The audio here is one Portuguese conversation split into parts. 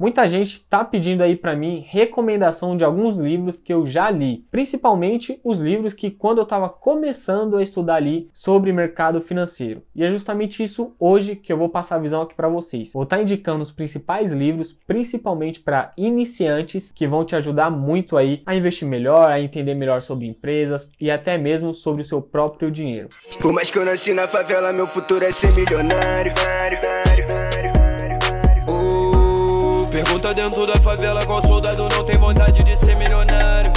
Muita gente está pedindo aí para mim recomendação de alguns livros que eu já li, principalmente os livros que quando eu estava começando a estudar ali sobre mercado financeiro. E é justamente isso hoje que eu vou passar a visão aqui para vocês. Vou estar tá indicando os principais livros, principalmente para iniciantes, que vão te ajudar muito aí a investir melhor, a entender melhor sobre empresas e até mesmo sobre o seu próprio dinheiro. Por mais que eu nasci na favela, meu futuro é ser milionário. milionário. favela qual soldado não tem vontade de ser milionário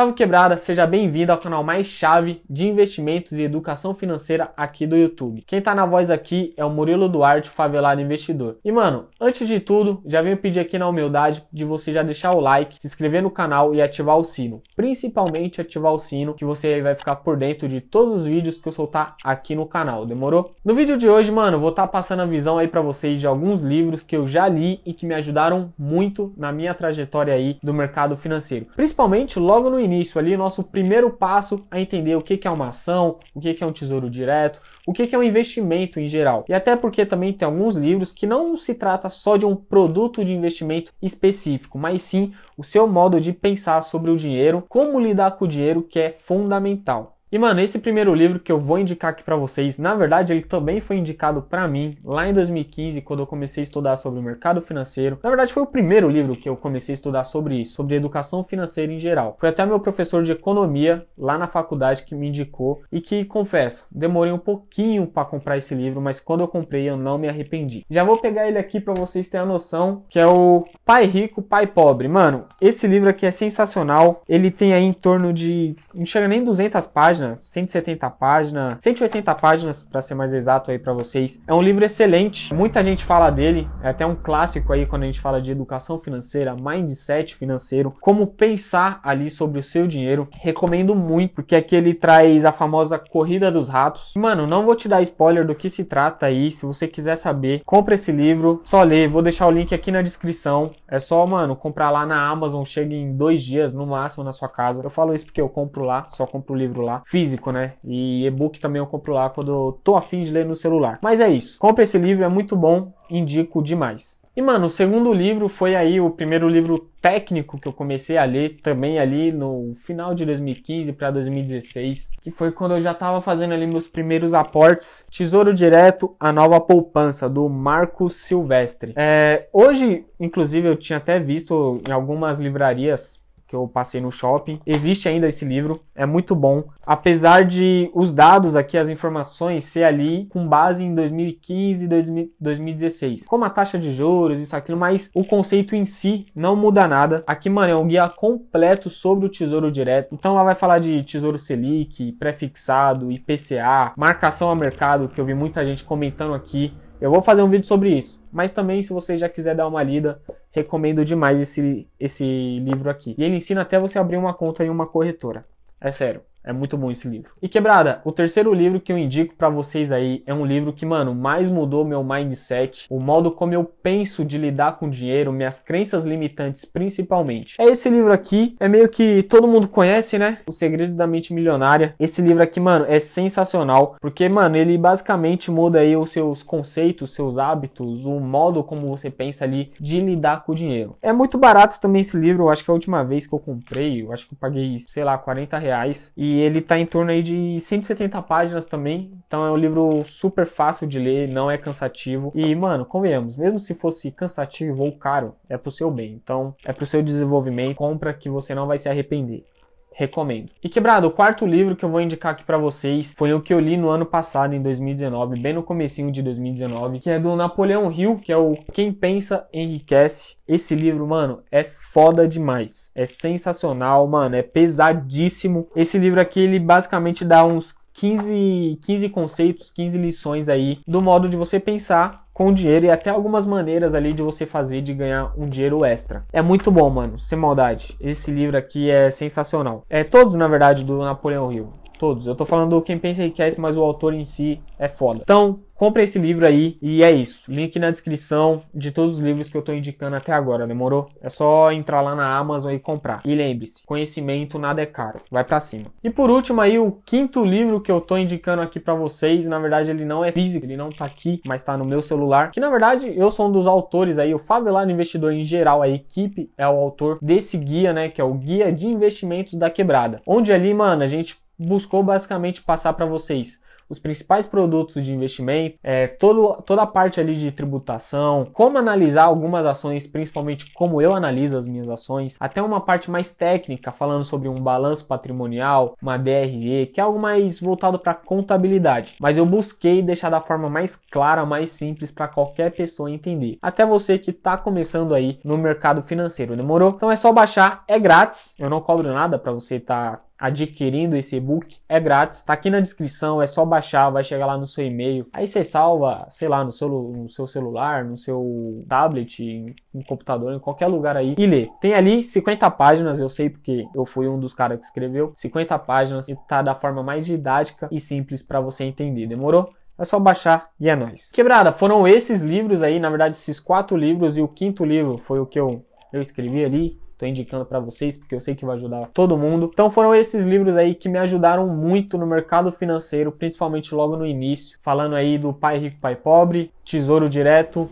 Salve quebrada, seja bem-vindo ao canal mais chave de investimentos e educação financeira aqui do YouTube. Quem tá na voz aqui é o Murilo Duarte, favelado investidor. E mano, antes de tudo, já venho pedir aqui na humildade de você já deixar o like, se inscrever no canal e ativar o sino. Principalmente ativar o sino, que você vai ficar por dentro de todos os vídeos que eu soltar aqui no canal, demorou? No vídeo de hoje, mano, vou estar tá passando a visão aí para vocês de alguns livros que eu já li e que me ajudaram muito na minha trajetória aí do mercado financeiro. Principalmente logo no início início ali, nosso primeiro passo a entender o que é uma ação, o que é um tesouro direto, o que é um investimento em geral. E até porque também tem alguns livros que não se trata só de um produto de investimento específico, mas sim o seu modo de pensar sobre o dinheiro, como lidar com o dinheiro, que é fundamental. E mano, esse primeiro livro que eu vou indicar aqui para vocês, na verdade ele também foi indicado para mim lá em 2015, quando eu comecei a estudar sobre o mercado financeiro. Na verdade foi o primeiro livro que eu comecei a estudar sobre isso, sobre educação financeira em geral. Foi até meu professor de economia lá na faculdade que me indicou e que, confesso, demorei um pouquinho para comprar esse livro, mas quando eu comprei eu não me arrependi. Já vou pegar ele aqui para vocês terem a noção, que é o Pai Rico, Pai Pobre. Mano, esse livro aqui é sensacional. Ele tem aí em torno de, não chega nem 200 páginas páginas, 170 páginas, 180 páginas para ser mais exato aí para vocês. É um livro excelente, muita gente fala dele, é até um clássico aí quando a gente fala de educação financeira, mindset financeiro, como pensar ali sobre o seu dinheiro. Recomendo muito, porque aqui ele traz a famosa corrida dos ratos. Mano, não vou te dar spoiler do que se trata aí, se você quiser saber, compra esse livro, só lê, vou deixar o link aqui na descrição. É só, mano, comprar lá na Amazon, chega em dois dias no máximo na sua casa. Eu falo isso porque eu compro lá, só compro o livro lá físico, né? E e-book também eu compro lá quando eu tô afim de ler no celular. Mas é isso. Compre esse livro, é muito bom, indico demais. E mano, o segundo livro foi aí o primeiro livro técnico que eu comecei a ler também ali no final de 2015 para 2016, que foi quando eu já estava fazendo ali meus primeiros aportes. Tesouro Direto, a nova poupança do Marcos Silvestre. É, hoje, inclusive, eu tinha até visto em algumas livrarias que eu passei no shopping. Existe ainda esse livro, é muito bom. Apesar de os dados aqui, as informações ser ali com base em 2015 e 2016. Como a taxa de juros, isso aquilo, mas o conceito em si não muda nada. Aqui, mano, é um guia completo sobre o Tesouro Direto. Então lá vai falar de Tesouro Selic, prefixado, IPCA, marcação a mercado, que eu vi muita gente comentando aqui. Eu vou fazer um vídeo sobre isso. Mas também, se você já quiser dar uma lida, recomendo demais esse, esse livro aqui. E ele ensina até você abrir uma conta em uma corretora. É sério. É muito bom esse livro. E quebrada, o terceiro livro que eu indico para vocês aí é um livro que, mano, mais mudou meu mindset, o modo como eu penso de lidar com dinheiro, minhas crenças limitantes principalmente. É esse livro aqui, é meio que todo mundo conhece, né? O Segredo da Mente Milionária. Esse livro aqui, mano, é sensacional, porque, mano, ele basicamente muda aí os seus conceitos, seus hábitos, o modo como você pensa ali de lidar com o dinheiro. É muito barato também esse livro, eu acho que a última vez que eu comprei, eu acho que eu paguei, sei lá, 40 reais. E e ele tá em torno aí de 170 páginas também. Então é um livro super fácil de ler, não é cansativo. E, mano, convenhamos, mesmo se fosse cansativo ou caro, é pro seu bem. Então é pro seu desenvolvimento. Compra que você não vai se arrepender. Recomendo. E quebrado, o quarto livro que eu vou indicar aqui para vocês foi o que eu li no ano passado, em 2019, bem no comecinho de 2019, que é do Napoleão Hill, que é o Quem Pensa Enriquece. Esse livro, mano, é foda demais. É sensacional, mano. É pesadíssimo. Esse livro aqui, ele basicamente dá uns 15, 15 conceitos, 15 lições aí do modo de você pensar com dinheiro e até algumas maneiras ali de você fazer de ganhar um dinheiro extra. É muito bom, mano, sem maldade. Esse livro aqui é sensacional. É todos, na verdade, do Napoleão Hill todos. Eu tô falando Quem Pensa Enriquece, mas o autor em si é foda. Então, compre esse livro aí e é isso. Link na descrição de todos os livros que eu tô indicando até agora, demorou? É só entrar lá na Amazon e comprar. E lembre-se, conhecimento nada é caro. Vai para cima. E por último aí, o quinto livro que eu tô indicando aqui para vocês, na verdade ele não é físico, ele não tá aqui, mas tá no meu celular, que na verdade eu sou um dos autores aí, o Favelado Investidor em geral, a equipe é o autor desse guia, né, que é o Guia de Investimentos da Quebrada. Onde ali, mano, a gente buscou basicamente passar para vocês os principais produtos de investimento, é, todo, toda a parte ali de tributação, como analisar algumas ações, principalmente como eu analiso as minhas ações, até uma parte mais técnica, falando sobre um balanço patrimonial, uma DRE, que é algo mais voltado para contabilidade. Mas eu busquei deixar da forma mais clara, mais simples para qualquer pessoa entender. Até você que está começando aí no mercado financeiro, demorou? Então é só baixar, é grátis, eu não cobro nada para você estar. Tá adquirindo esse e-book. É grátis, tá aqui na descrição, é só baixar, vai chegar lá no seu e-mail. Aí você salva, sei lá, no seu, no seu celular, no seu tablet, em, em computador, em qualquer lugar aí e lê. Tem ali 50 páginas, eu sei porque eu fui um dos caras que escreveu. 50 páginas e tá da forma mais didática e simples para você entender, demorou? É só baixar e é nóis. Quebrada, foram esses livros aí, na verdade, esses quatro livros e o quinto livro foi o que eu, eu escrevi ali Tô indicando para vocês porque eu sei que vai ajudar todo mundo. Então foram esses livros aí que me ajudaram muito no mercado financeiro, principalmente logo no início, falando aí do Pai Rico, Pai Pobre, Tesouro Direto,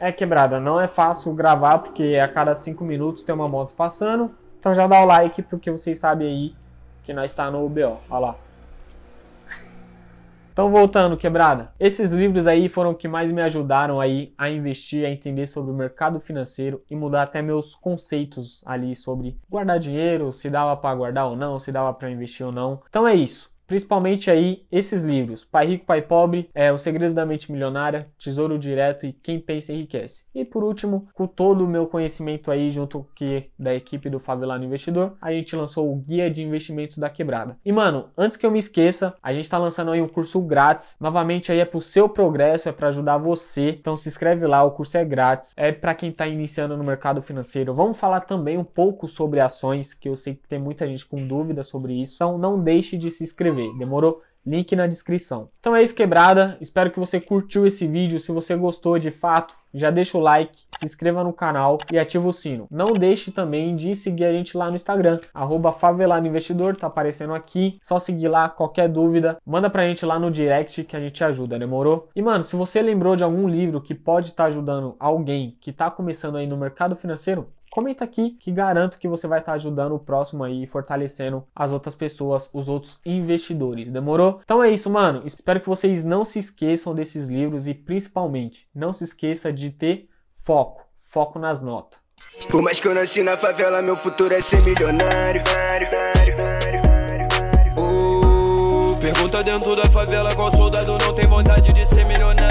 É quebrada, não é fácil gravar porque a cada cinco minutos tem uma moto passando. Então já dá o like porque vocês sabem aí que nós está no BO. Olha lá. Então voltando, quebrada. Esses livros aí foram que mais me ajudaram aí a investir, a entender sobre o mercado financeiro e mudar até meus conceitos ali sobre guardar dinheiro, se dava para guardar ou não, se dava para investir ou não. Então é isso. Principalmente aí esses livros: Pai Rico, Pai Pobre, é, o segredo da Mente Milionária, Tesouro Direto e Quem Pensa Enriquece. E por último, com todo o meu conhecimento aí junto que da equipe do Favelado Investidor, a gente lançou o Guia de Investimentos da Quebrada. E mano, antes que eu me esqueça, a gente está lançando aí um curso grátis. Novamente aí é pro seu progresso, é para ajudar você. Então se inscreve lá, o curso é grátis. É para quem está iniciando no mercado financeiro. Vamos falar também um pouco sobre ações, que eu sei que tem muita gente com dúvida sobre isso. Então não deixe de se inscrever demorou? Link na descrição. Então é isso, quebrada. Espero que você curtiu esse vídeo. Se você gostou de fato, já deixa o like, se inscreva no canal e ativa o sino. Não deixe também de seguir a gente lá no Instagram, arroba faveladoinvestidor, tá aparecendo aqui. Só seguir lá, qualquer dúvida, manda pra gente lá no direct que a gente ajuda, demorou? E mano, se você lembrou de algum livro que pode estar tá ajudando alguém que tá começando aí no mercado financeiro, comenta aqui que garanto que você vai estar tá ajudando o próximo aí, fortalecendo as outras pessoas, os outros investidores, demorou? Então é isso, mano. Espero que vocês não se esqueçam desses livros e principalmente não se esqueça de ter foco, foco nas notas. Por mais que eu nasci na favela, meu futuro é ser milionário. Uh, pergunta dentro da favela qual soldado não tem vontade de ser milionário.